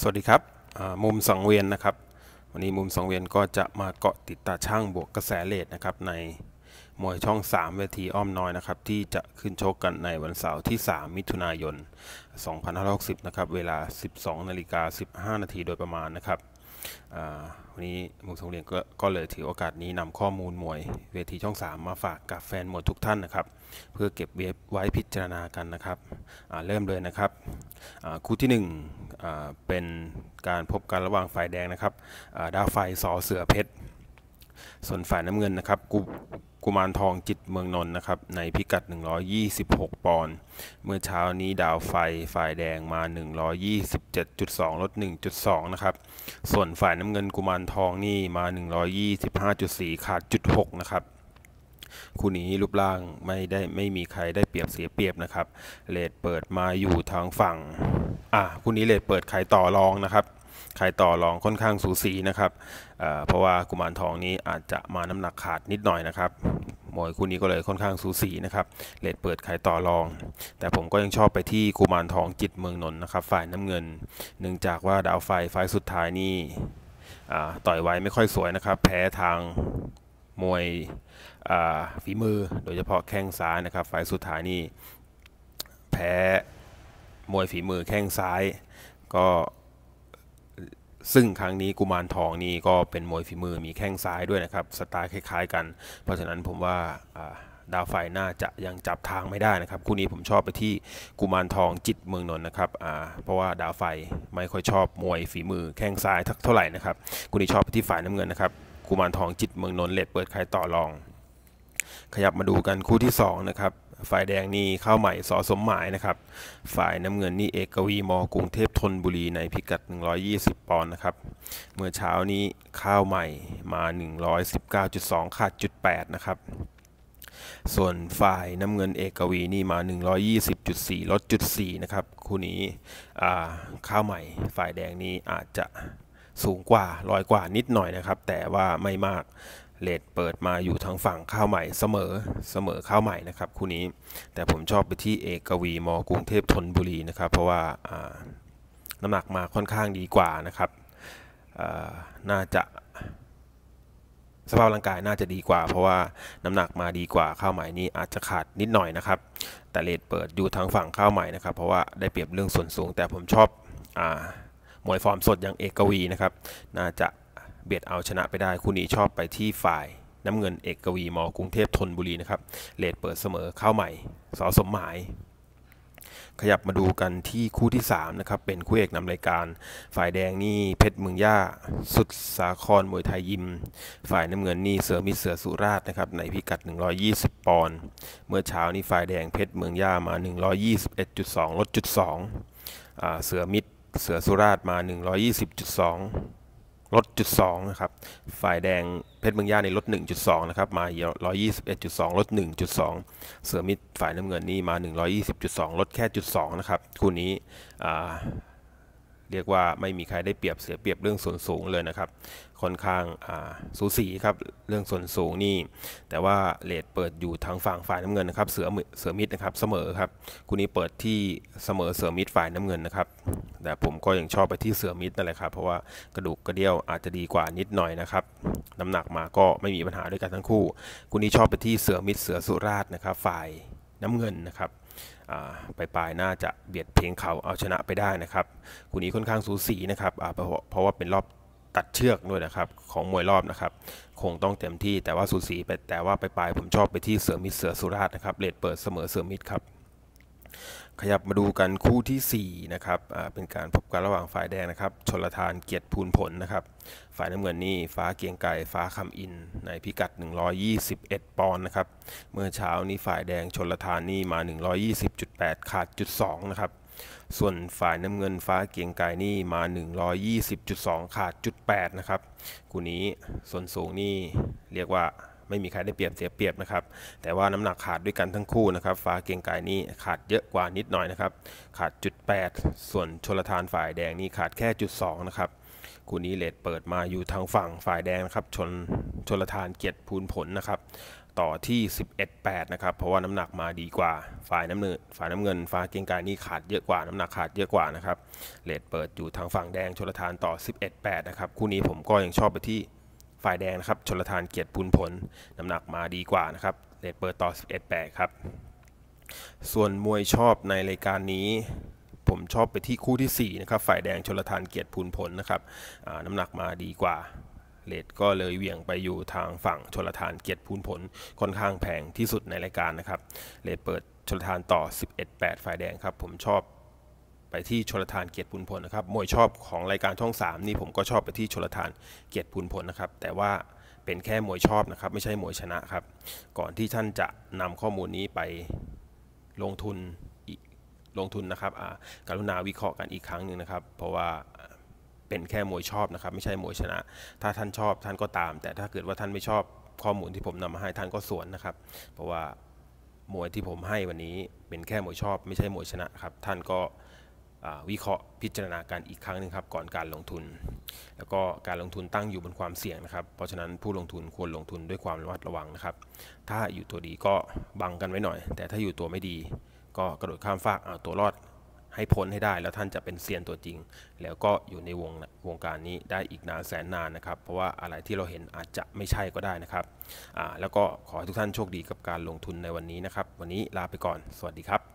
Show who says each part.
Speaker 1: สวัสดีครับ มุมสังเวียนนะครับวันนี้มุมสังเวียนก็จะมาเกาะติดตาช่างบวกกระแสเลทนะครับในมวยช่อง 3 เวทีอ้อมน้อยนะครับที่จะขึ้นชกกันในวันเสาร์ที่ 3 มิถุนายน2560นะครับเวลา 12นาฬิกา15นาทีโดยประมาณนะครับวันนี้มุมสังเวียนกก็เลยถือโอกาสนี้นำข้อมูลมวยเวทีช่อง 3 มาฝากกับแฟนมวยทุกท่านนะครับเพื่อเก็บเว็บไว้พิจารณากันนะครับเริ่มเลยนะครับคู่ที่ 1เป็นการพบกันระหว่างฝ่ายแดงนะครับดาวไฟสอเสือเพชร ส่วนฝ่ายน้ำเงินนะครับกุกุมารทองจิตเมืองนนท์นะครับ ในพิกัด 126 ปอนด์เมื่อเช้านี้ดาวไฟฝ่ายแดงมา 127.2 ลด 1.2นะครับ ส่วนฝ่ายน้ำเงินกุมารทองนี่มา 125.4ขาดจุด6นะครับ คู่นี้รูปร่างไม่ได้ไม่มีใครได้เปรียบเสียเปรียบนะครับเลทเปิดมาอยู่ทางฝั่งอ่าคุณี้เลยเปิดขายต่อรองนะครับขายต่อรองค่อนข้างสูสีนะครับ เพราะว่ากุมารทองนี้อาจจะมาน้ำหนักขาดนิดหน่อยนะครับ มวยคู่นี้ก็เลยค่อนข้างสูสีนะครับ เลทเปิดขายต่อรอง แต่ผมก็ยังชอบไปที่กุมารทองจิตเมืองนนท์นะครับ ฝ่ายน้ำเงิน เนื่องจากว่าดาวไฟไฟสุดท้ายนี่ต่อยไว้ไม่ค่อยสวยนะครับ แพ้ทางมวยฝีมือ โดยเฉพาะแข้งซ้ายนะครับฝ่ายสุดท้ายนี่แพ้มวยฝีมือแข้งซ้าย ก็ ซึ่งครั้งนี้กุมารทองนี่ก็เป็นมวยฝีมือมีแข้งซ้ายด้วยนะครับสไตล์คล้ายๆ กัน เพราะฉะนั้นผมว่าดาวไฟน่าจะยังจับทางไม่ได้นะครับ คู่นี้ผมชอบไปที่กุมารทองจิตเมืองนนท์นะครับเพราะว่าดาวไฟไม่ค่อยชอบมวยฝีมือแข้งซ้ายเท่าไหร่นะครับคู่นี้ชอบไปที่ฝ่ายน้ำเงินนะครับ กุมารทองจิตเมืองนนท์เลดเปิดใครต่อรอง ขยับมาดูกันคู่ที่2นะครับฝ่ายแดงนี่เข้าใหม่สอสมหมายนะครับฝ่ายน้ำเงินนี่เอกวีมอกรุงเทพธนบุรีใน พิกัด 120 ปอนด์นะครับเมื่อเช้านี้ข้าวใหม่มา 119.2ขาดจุด8นะครับ ส่วนฝ่ายน้ำเงินเอกวีนี่มา 120.4 ลดจุด4นะครับคู่นี้ข้าวใหม่ ฝ่ายแดงนี้อาจจะสูงกว่าลอยกว่านิดหน่อยนะครับแต่ว่าไม่มากเลทเปิดมาอยู่ทางฝั่งข้าวใหม่เสมอเสมอข้าวใหม่นะครับคู่นี้แต่ผมชอบไปที่เอกวีมอกรุงเทพธนบุรีนะครับเพราะว่าน้ำหนักมาค่อนข้างดีกว่านะครับน่าจะสภาพร่างกายน่าจะดีกว่า เพราะว่าน้ำหนักมาดีกว่าข้าวใหม่นี้อาจจะขาดนิดหน่อยนะครับแต่เลทเปิดอยู่ทางฝั่งข้าวใหม่นะครับ เพราะว่าได้เปรียบเรื่องส่วนสูง แต่ผมชอบมวยฟอร์มสดอย่างเอกวีนะครับน่าจะเบียดเอาชนะไปได้คู่นี้ชอบไปที่ฝ่ายน้ำเงินเอกกวีมอ กรุงเทพธนบุรีนะครับเลดเปิดเสมอเข้าใหม่สอสมหมาย ขยับมาดูกันที่คู่ที่ 3 นะครับ เป็นคู่เอกนำรายการฝ่ายแดงนี่เพชรเมืองย่าสุดสาครมวยไทยยิม ฝ่ายน้ำเงินนี่เสือมิเสือสุราษนะครับในพิกัด 120 ปอนด์เมื่อเช้านี่ฝ่ายแดงเพชรเมืองย่ามา 121.2ลดจุด2เสือมิดเสือสุราษรมา 120.2ลดจุดสองนะครับ ฝ่ายแดงเพชรเมืองย่าในลดหนึ่งจุดสองนะครับ มาร้อยยี่สิบเอ็ดจุดสองลดหนึ่งจุดสอง เสือมิดฝ่ายน้ำเงินนี่มาหนึ่งร้อยยี่สิบจุดสองลดแค่จุดสองนะครับคู่นี้อ่าเรียกว่าไม่มีใครได้เปรียบเสียเปรียบเรื่องส่วนสูงเลยนะครับ ค่อนข้างสูสีครับเรื่องส่วนสูงนี่แต่ว่าเลทเปิดอยู่ทางฝั่งฝ่ายน้ำเงินนะครับเสือเสือมิดนะครับเสมอครับคู่นี้เปิดที่เสมอเสือมิดฝ่ายน้ำเงินนะครับ แต่ผมก็ยังชอบไปที่เสือมิดนั่นแหละครับ เพราะว่ากระดูกกระเดี่ยวอาจจะดีกว่านิดหน่อยนะครับ น้ำหนักมาก็ไม่มีปัญหาด้วยกันทั้งคู่คู่นี้ชอบไปที่เสือมิดเสือสุราษนะครับฝ่ายน้ำเงินนะครับปลายปลายน่าจะเบียดเพลงเขาเอาชนะไปได้นะครับคู่นี้ค่อนข้างสูสีนะครับเพราะว่าเป็นรอบตัดเชือกด้วยนะครับของมวยรอบนะครับคงต้องเต็มที่แต่ว่าสูสีไปแต่ว่าปปลายผมชอบไปที่ เสือมิดเสือสุราษนะครับเลดเปิดเสมอเสือมิดครับขยับมาดูกันคู่ที่4นะครับเป็นการพบกันระหว่างฝ่ายแดงนะครับชนละทานเกียรติภูนผลนะครับ ฝ่ายน้ำเงินนี่ ฟ้าเกียงไก่ฟ้าคำอิน ในพิกัด 121 ปอนด์นะครับ เมื่อเช้านี้ฝ่ายแดงชนละทานนี่มา 120.8ขาดจุด2นะครับ ส่วนฝ่ายน้ำเงินฟ้าเกียงไก่นี่มา 120.2ขาดจุด8นะครับคู่นี้ส่วนสูงนี่เรียกว่าไม่มีใครได้เปรียบเสียเปรียบนะครับ แต่ว่าน้ำหนักขาดด้วยกันทั้งคู่นะครับฟ้าเกียงกายนี้ขาดเยอะกว่านิดหน่อยนะครับ ขาดจุดแส่วนชลทานฝ่ายแดงนี่ขาดแค่จุดสนะครับ คู่นี้เลดเปิดมาอยู่ทางฝั่งฝ่ายแดงนะครับชนชลทานเกียรติพูนผลนะครับ ต่อที่ 11-8นะครับ เพราะว่าน้ำหนักมาดีกว่าฝ่ายน้ำเงินฝ่ายน้ำเงินฟ้าเกียงกายนี่ขาดเยอะกว่า น้ำหนักขาดเยอะกว่านะครับเลดเปิดอยู่ทางฝั่งแดงชลทานต่อ11-8นะครับ คู่นี้ผมก็ยังชอบไปที่ฝ่ายแดงนะครับชนละทานเกียรติพูนผลน้ำหนักมาดีกว่านะครับเลทเปิดต่อ 11 8ครับ ส่วนมวยชอบในรายการนี้ผมชอบไปที่คู่ที่4นะครับ ฝ่ายแดงชนละทานเกียรติพูนผลนะครับน้ำหนักมาดีกว่าเลดก็เลยเหวี่ยงไปอยู่ทางฝั่งชนละทานเกียรติพูนผลค่อนข้างแพงที่สุดในรายการนะครับเลดเปิดชนละทานต่อ11 8ฝ่ายแดงครับผมชอบไปที่ชลทานเกียรติปุนพลนะครับ มวยชอบของรายการช่อง3นี่ผมก็ชอบไปที่ชลทานเกียรติปุนพลนะครับ แต่ว่าเป็นแค่มวยชอบนะครับ ไม่ใช่มวยชนะครับก่อนที่ท่านจะนำข้อมูลนี้ไปลงทุนลงทุนนะครับกรุณาวิเคราะห์กันอีกครั้งหนึ่งนะครับ เพราะว่าเป็นแค่มวยชอบนะครับไม่ใช่มวยชนะ ถ้าท่านชอบท่านก็ตาม แต่ถ้าเกิดว่าท่านไม่ชอบ ข้อมูลที่ผมนำมาให้ท่านก็สวนนะครับเพราะว่ามวยที่ผมให้วันนี้เป็นแค่มวยชอบ ไม่ใช่มวยชนะครับท่านก็วิเคราะห์พิจารณาการอีกครั้งหนึ่งครับ ก่อนการลงทุน แล้วก็การลงทุนตั้งอยู่บนความเสี่ยงนะครับ เพราะฉะนั้นผู้ลงทุนควรลงทุนด้วยความระมัดระวังนะครับ ถ้าอยู่ตัวดีก็บังกันไว้หน่อย แต่ถ้าอยู่ตัวไม่ดีก็กระโดดข้ามฟากเอาตัวรอดให้พ้นให้ได้ แล้วท่านจะเป็นเซียนตัวจริง แล้วก็อยู่ในวงวงการนี้ได้อีกนานแสนนานนะครับ เพราะว่าอะไรที่เราเห็นอาจจะไม่ใช่ก็ได้นะครับแล้วก็ขอให้ทุกท่านโชคดีกับการลงทุนในวันนี้นะครับ วันนี้ลาไปก่อนสวัสดีครับ